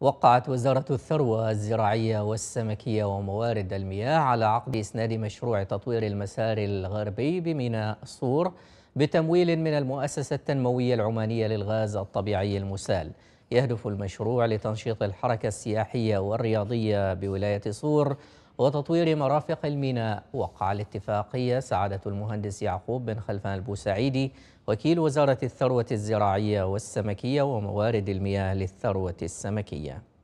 وقعت وزارة الثروة الزراعية والسمكية وموارد المياه على عقد إسناد مشروع تطوير المسار الغربي بميناء صور بتمويل من المؤسسة التنموية العمانية للغاز الطبيعي المسال يهدف المشروع لتنشيط الحركة السياحية والرياضية بولاية صور وتطوير مرافق الميناء وقع الاتفاقية سعادة المهندس يعقوب بن خلفان البوسعيدي وكيل وزارة الثروة الزراعية والسمكية وموارد المياه للثروة السمكية